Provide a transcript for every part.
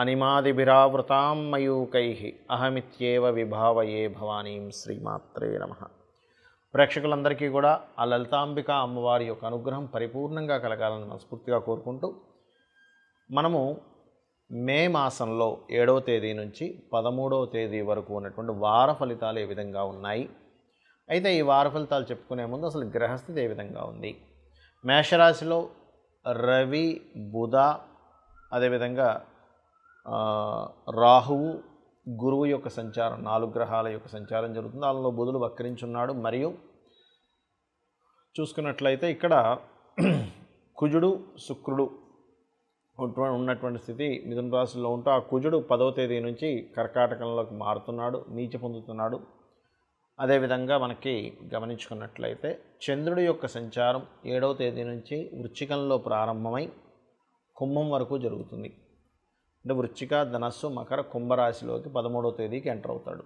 అనిమాదిభిరావృతాం మయూకై అహమిత్యేవ విభావయే భవానీం శ్రీమాత్రే నమ ప్రేక్షకులందరికీ కూడా ఆ లలితాంబిక అమ్మవారి యొక్క అనుగ్రహం పరిపూర్ణంగా కలగాలని మనస్ఫూర్తిగా కోరుకుంటూ మనము మే మాసంలో ఏడవ తేదీ నుంచి పదమూడవ తేదీ వరకు ఉన్నటువంటి వార ఫలితాలు ఏ విధంగా ఉన్నాయి అయితే ఈ వార ఫలితాలు చెప్పుకునే ముందు అసలు గ్రహస్థితి ఏ విధంగా ఉంది మేషరాశిలో రవి బుధ అదేవిధంగా రాహువు గురువు యొక్క సంచారం నాలుగు గ్రహాల యొక్క సంచారం జరుగుతుంది అందులో బుధులు వక్రించున్నాడు మరియు చూసుకున్నట్లయితే ఇక్కడ కుజుడు శుక్రుడు ఉన్నటువంటి స్థితి మిథున రాశిలో ఉంటూ ఆ కుజుడు పదవ తేదీ నుంచి కర్కాటకంలోకి మారుతున్నాడు నీచ పొందుతున్నాడు అదేవిధంగా మనకి గమనించుకున్నట్లయితే చంద్రుడి యొక్క సంచారం ఏడవ తేదీ నుంచి వృచ్చికంలో ప్రారంభమై కుంభం వరకు జరుగుతుంది అంటే వృచ్చిక ధనస్సు మకర కుంభరాశిలోకి పదమూడవ తేదీకి ఎంటర్ అవుతాడు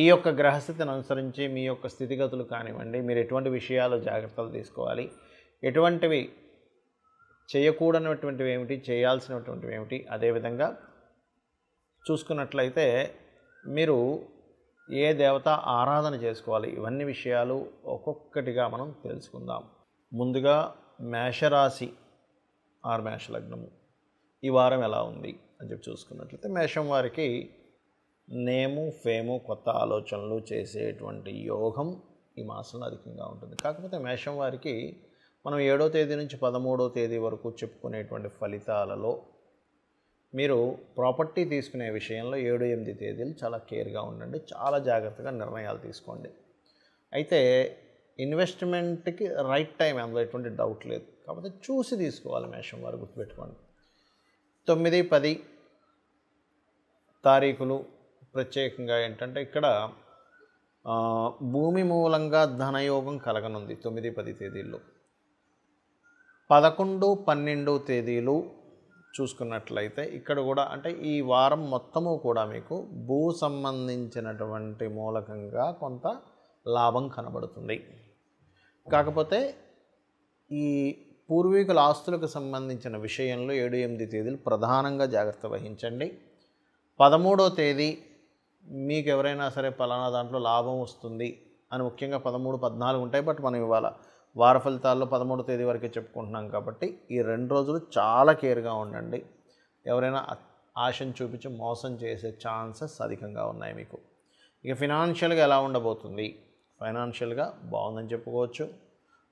ఈ యొక్క గ్రహస్థితిని అనుసరించి మీ యొక్క స్థితిగతులు కానివ్వండి మీరు ఎటువంటి విషయాలు జాగ్రత్తలు తీసుకోవాలి ఎటువంటివి చేయకూడనటువంటివి ఏమిటి చేయాల్సినటువంటివి ఏమిటి అదేవిధంగా చూసుకున్నట్లయితే మీరు ఏ దేవత ఆరాధన చేసుకోవాలి ఇవన్నీ విషయాలు ఒక్కొక్కటిగా మనం తెలుసుకుందాం ముందుగా మేషరాశి ఆరు మేషలగ్నము ఈ వారం ఎలా ఉంది అని చెప్పి చూసుకున్నట్లయితే మేషం వారికి నేము ఫేము కొత్త ఆలోచనలు చేసేటువంటి యోగం ఈ మాసంలో అధికంగా ఉంటుంది కాకపోతే మేషం వారికి మనం ఏడో తేదీ నుంచి పదమూడో తేదీ వరకు చెప్పుకునేటువంటి ఫలితాలలో మీరు ప్రాపర్టీ తీసుకునే విషయంలో ఏడు ఎనిమిది తేదీలు చాలా కేర్గా ఉండండి చాలా జాగ్రత్తగా నిర్ణయాలు తీసుకోండి అయితే ఇన్వెస్ట్మెంట్కి రైట్ టైం అందులో ఎటువంటి డౌట్ లేదు కాకపోతే చూసి తీసుకోవాలి మేషం వారు గుర్తుపెట్టుకోండి తొమ్మిది పది తారీఖులు ప్రత్యేకంగా ఏంటంటే ఇక్కడ భూమి మూలంగా ధనయోగం కలగనుంది తొమ్మిది పది తేదీల్లో పదకొండు పన్నెండు తేదీలు చూసుకున్నట్లయితే ఇక్కడ కూడా అంటే ఈ వారం మొత్తము కూడా మీకు భూ సంబంధించినటువంటి మూలకంగా కొంత లాభం కనబడుతుంది కాకపోతే ఈ పూర్వీకుల ఆస్తులకు సంబంధించిన విషయంలో ఏడు ఎనిమిది తేదీలు ప్రధానంగా జాగ్రత్త వహించండి పదమూడో తేదీ మీకు ఎవరైనా సరే పలానా దాంట్లో లాభం వస్తుంది అని ముఖ్యంగా పదమూడు పద్నాలుగు ఉంటాయి బట్ మనం ఇవాళ వార ఫలితాల్లో పదమూడో తేదీ వరకే చెప్పుకుంటున్నాం కాబట్టి ఈ రెండు రోజులు చాలా కేర్గా ఉండండి ఎవరైనా ఆశను చూపించి మోసం చేసే ఛాన్సెస్ అధికంగా ఉన్నాయి మీకు ఇక ఫినాన్షియల్గా ఎలా ఉండబోతుంది ఫైనాన్షియల్గా బాగుందని చెప్పుకోవచ్చు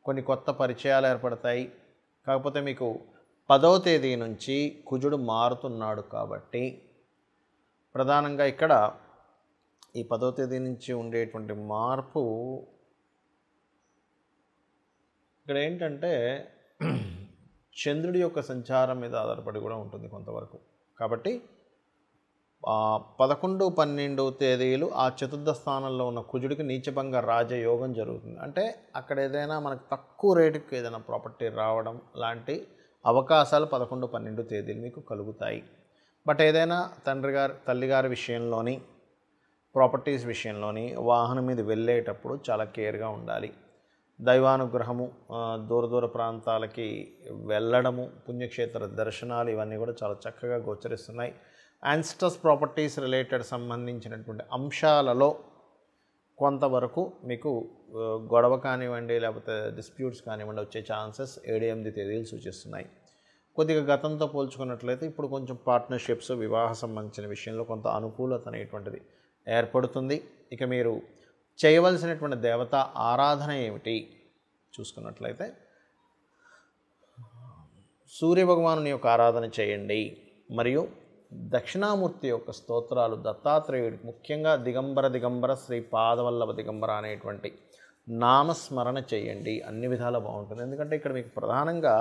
కొన్ని కొత్త పరిచయాలు ఏర్పడతాయి కాకపోతే మీకు పదవ తేదీ నుంచి కుజుడు మారుతున్నాడు కాబట్టి ప్రధానంగా ఇక్కడ ఈ పదవ తేదీ నుంచి ఉండేటువంటి మార్పు ఇక్కడ ఏంటంటే చంద్రుడి యొక్క సంచారం మీద ఆధారపడి కూడా ఉంటుంది కొంతవరకు కాబట్టి పదకొండు పన్నెండు తేదీలు ఆ చతుర్థ స్థానంలో ఉన్న కుజుడికి నీచభంగ రాజయోగం జరుగుతుంది అంటే అక్కడ ఏదైనా మనకు తక్కువ రేటుకి ఏదైనా ప్రాపర్టీ రావడం లాంటి అవకాశాలు పదకొండు పన్నెండు తేదీలు మీకు కలుగుతాయి బట్ ఏదైనా తండ్రి గారి తల్లిగారి విషయంలోని ప్రాపర్టీస్ విషయంలోని వాహనం మీద వెళ్ళేటప్పుడు చాలా కేర్గా ఉండాలి దైవానుగ్రహము దూర దూర ప్రాంతాలకి వెళ్ళడము పుణ్యక్షేత్ర దర్శనాలు ఇవన్నీ కూడా చాలా చక్కగా గోచరిస్తున్నాయి యాన్స్టర్స్ ప్రాపర్టీస్ రిలేటెడ్ సంబంధించినటువంటి అంశాలలో కొంతవరకు మీకు గొడవ కానివ్వండి లేకపోతే డిస్ప్యూట్స్ కానివ్వండి వచ్చే ఛాన్సెస్ ఏడు ఎనిమిది తేదీలు సూచిస్తున్నాయి కొద్దిగా గతంతో పోల్చుకున్నట్లయితే ఇప్పుడు కొంచెం పార్ట్నర్షిప్స్ వివాహ సంబంధించిన విషయంలో కొంత అనుకూలత అనేటువంటిది ఏర్పడుతుంది ఇక మీరు చేయవలసినటువంటి దేవత ఆరాధన ఏమిటి చూసుకున్నట్లయితే సూర్య యొక్క ఆరాధన చేయండి మరియు దక్షిణామూర్తి యొక్క స్తోత్రాలు దత్తాత్రేయుడికి ముఖ్యంగా దిగంబర దిగంబర శ్రీ పాదవల్లభ దిగంబర అనేటువంటి నామస్మరణ చేయండి అన్ని విధాలు బాగుంటుంది ఎందుకంటే ఇక్కడ మీకు ప్రధానంగా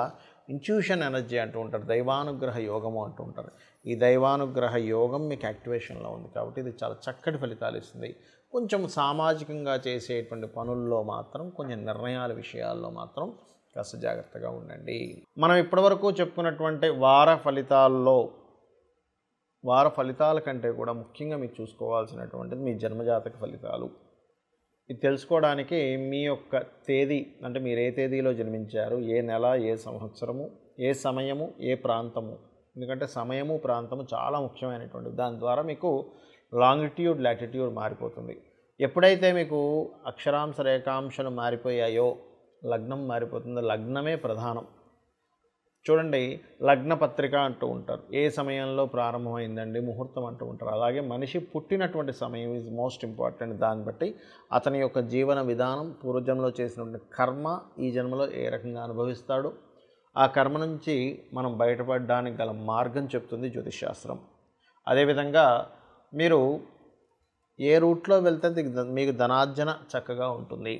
ఇంట్యూషన్ ఎనర్జీ అంటూ ఉంటారు దైవానుగ్రహ యోగము అంటూ ఉంటారు ఈ దైవానుగ్రహ యోగం మీకు యాక్టివేషన్లో ఉంది కాబట్టి ఇది చాలా చక్కటి ఫలితాలు ఇస్తుంది కొంచెం సామాజికంగా చేసేటువంటి పనుల్లో మాత్రం కొంచెం నిర్ణయాల విషయాల్లో మాత్రం కాస్త జాగ్రత్తగా ఉండండి మనం ఇప్పటివరకు చెప్పుకున్నటువంటి వార ఫలితాల్లో వార ఫలితాల కంటే కూడా ముఖ్యంగా మీరు చూసుకోవాల్సినటువంటిది మీ జన్మజాతక ఫలితాలు ఇది తెలుసుకోవడానికి మీ యొక్క తేదీ అంటే మీరు ఏ తేదీలో జన్మించారు ఏ నెల ఏ సంవత్సరము ఏ సమయము ఏ ప్రాంతము ఎందుకంటే సమయము ప్రాంతము చాలా ముఖ్యమైనటువంటి దాని ద్వారా మీకు లాంగిట్యూడ్ లాటిట్యూడ్ మారిపోతుంది ఎప్పుడైతే మీకు అక్షరాంశ రేఖాంశలు మారిపోయాయో లగ్నం మారిపోతుందో లగ్నమే ప్రధానం చూడండి లగ్న పత్రిక అంటూ ఉంటారు ఏ సమయంలో ప్రారంభమైందండి ముహూర్తం అంటూ ఉంటారు అలాగే మనిషి పుట్టినటువంటి సమయం ఈజ్ మోస్ట్ ఇంపార్టెంట్ దాన్ని బట్టి అతని యొక్క జీవన విధానం పూర్వజంలో చేసినటువంటి కర్మ ఈ జన్మలో ఏ రకంగా అనుభవిస్తాడు ఆ కర్మ నుంచి మనం బయటపడడానికి గల మార్గం చెప్తుంది జ్యోతిషాస్త్రం అదేవిధంగా మీరు ఏ రూట్లో వెళ్తే మీకు ధనార్జన చక్కగా ఉంటుంది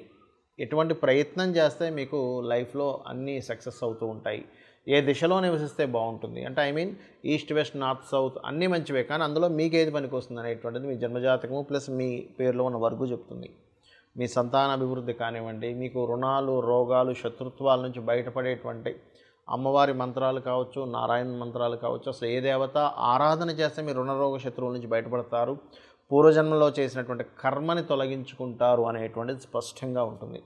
ఎటువంటి ప్రయత్నం చేస్తే మీకు లైఫ్లో అన్నీ సక్సెస్ అవుతూ ఉంటాయి ఏ దిశలో నివసిస్తే బాగుంటుంది అంటే I mean east west north south అన్నీ మంచివే కానీ అందులో మీకు ఏది పనికి వస్తుంది అనేటువంటిది మీ జన్మజాతకము ప్లస్ మీ పేరులో ఉన్న వర్గు చెప్తుంది మీ సంతాన అభివృద్ధి కానివ్వండి మీకు రుణాలు రోగాలు శత్రుత్వాల నుంచి బయటపడేటువంటి అమ్మవారి మంత్రాలు కావచ్చు నారాయణ మంత్రాలు కావచ్చు అసలు ఏ దేవత ఆరాధన చేస్తే మీరు రుణరోగ శత్రువుల నుంచి బయటపడతారు పూర్వజన్మలో చేసినటువంటి కర్మని తొలగించుకుంటారు అనేటువంటిది స్పష్టంగా ఉంటుంది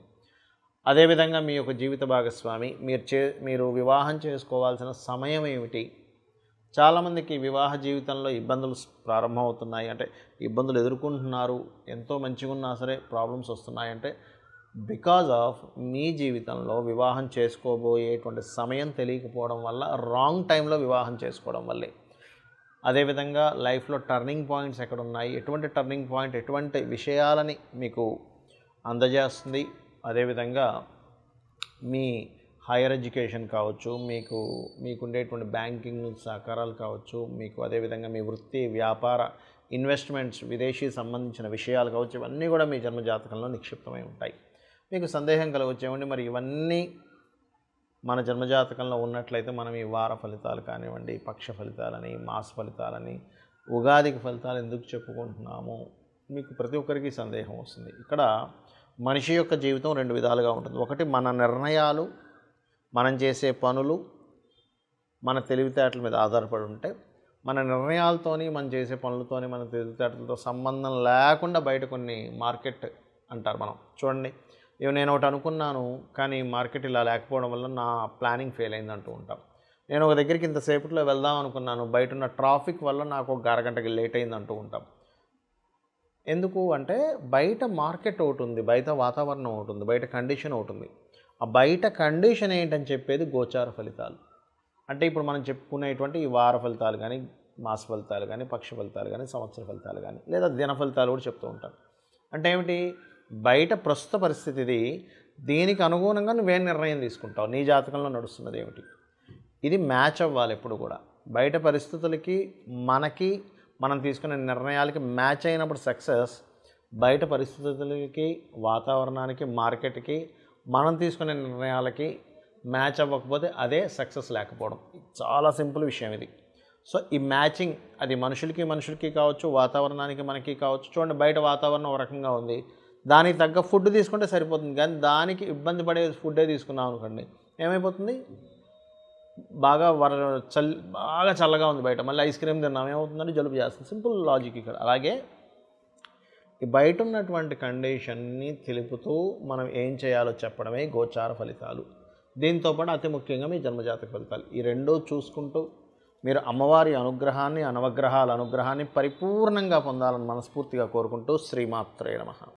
అదేవిధంగా మీ యొక్క జీవిత భాగస్వామి మీరు చే మీరు వివాహం చేసుకోవాల్సిన సమయం ఏమిటి చాలామందికి వివాహ జీవితంలో ఇబ్బందులు ప్రారంభమవుతున్నాయి అంటే ఇబ్బందులు ఎదుర్కొంటున్నారు ఎంతో మంచిగా ఉన్నా సరే ప్రాబ్లమ్స్ వస్తున్నాయంటే బికాజ్ ఆఫ్ మీ జీవితంలో వివాహం చేసుకోబోయేటువంటి సమయం తెలియకపోవడం వల్ల రాంగ్ టైంలో వివాహం చేసుకోవడం వల్లే అదేవిధంగా లైఫ్లో టర్నింగ్ పాయింట్స్ ఎక్కడ ఉన్నాయి ఎటువంటి టర్నింగ్ పాయింట్ ఎటువంటి విషయాలని మీకు అందజేస్తుంది అదేవిధంగా మీ హైయర్ ఎడ్యుకేషన్ కావచ్చు మీకు మీకుండేటువంటి బ్యాంకింగ్ సహకారాలు కావచ్చు మీకు అదేవిధంగా మీ వృత్తి వ్యాపార ఇన్వెస్ట్మెంట్స్ విదేశీ సంబంధించిన విషయాలు కావచ్చు ఇవన్నీ కూడా మీ జన్మ జాతకంలో నిక్షిప్తమై ఉంటాయి మీకు సందేహం కలగచ్చేవండి మరి ఇవన్నీ మన జన్మజాతకంలో ఉన్నట్లయితే మనం ఈ వార ఫలితాలు కానివ్వండి పక్ష ఫలితాలని మాస ఫలితాలని ఉగాదికి ఫలితాలు ఎందుకు చెప్పుకుంటున్నాము మీకు ప్రతి ఒక్కరికి సందేహం వస్తుంది ఇక్కడ మనిషి యొక్క జీవితం రెండు విధాలుగా ఉంటుంది ఒకటి మన నిర్ణయాలు మనం చేసే పనులు మన తెలివితేటల మీద ఆధారపడి ఉంటే మన నిర్ణయాలతోని మనం చేసే పనులతోని మన తెలివితేటలతో సంబంధం లేకుండా బయట కొన్ని మార్కెట్ అంటారు మనం చూడండి ఇవి నేను ఒకటి అనుకున్నాను కానీ మార్కెట్ ఇలా లేకపోవడం వల్ల నా ప్లానింగ్ ఫెయిల్ అయింది అంటూ ఉంటాం నేను ఒక దగ్గరికి ఇంతసేపట్లో వెళ్దాం అనుకున్నాను బయట ఉన్న ట్రాఫిక్ వల్ల నాకు ఒక అరగంటకి లేట్ అయింది అంటూ ఉంటాం ఎందుకు అంటే బయట మార్కెట్ ఒకటి ఉంది బయట వాతావరణం ఒకటి ఉంది బయట కండిషన్ ఒకటి ఉంది ఆ బయట కండిషన్ ఏంటని చెప్పేది గోచార ఫలితాలు అంటే ఇప్పుడు మనం చెప్పుకునేటువంటి ఈ వార ఫలితాలు కానీ మాస ఫలితాలు కానీ పక్ష ఫలితాలు కానీ సంవత్సర ఫలితాలు కానీ లేదా దిన ఫలితాలు కూడా చెప్తూ ఉంటాను అంటే ఏమిటి బయట ప్రస్తుత పరిస్థితిది దీనికి అనుగుణంగా నువ్వేం నిర్ణయం తీసుకుంటావు నీ జాతకంలో నడుస్తున్నది ఏమిటి ఇది మ్యాచ్ అవ్వాలి ఎప్పుడు కూడా బయట పరిస్థితులకి మనకి మనం తీసుకునే నిర్ణయాలకి మ్యాచ్ అయినప్పుడు సక్సెస్ బయట పరిస్థితులకి వాతావరణానికి మార్కెట్కి మనం తీసుకునే నిర్ణయాలకి మ్యాచ్ అవ్వకపోతే అదే సక్సెస్ లేకపోవడం చాలా సింపుల్ విషయం ఇది సో ఈ మ్యాచింగ్ అది మనుషులకి మనుషులకి కావచ్చు వాతావరణానికి మనకి కావచ్చు చూడండి బయట వాతావరణం ఒక రకంగా ఉంది దానికి తగ్గ ఫుడ్ తీసుకుంటే సరిపోతుంది కానీ దానికి ఇబ్బంది పడే ఫుడ్డే తీసుకున్నాం అనుకోండి ఏమైపోతుంది బాగా వర చల్ బాగా చల్లగా ఉంది బయట మళ్ళీ ఐస్ క్రీమ్ తిన్నాం ఏమవుతుందంటే జలుబు చేస్తుంది సింపుల్ లాజిక్ ఇక్కడ అలాగే ఈ బయట ఉన్నటువంటి కండిషన్ని తెలుపుతూ మనం ఏం చేయాలో చెప్పడమే గోచార ఫలితాలు దీంతోపాటు అతి ముఖ్యంగా మీ జన్మజాతక ఫలితాలు ఈ రెండూ చూసుకుంటూ మీరు అమ్మవారి అనుగ్రహాన్ని అనవగ్రహాల అనుగ్రహాన్ని పరిపూర్ణంగా పొందాలని మనస్ఫూర్తిగా కోరుకుంటూ శ్రీమాత్రే నమ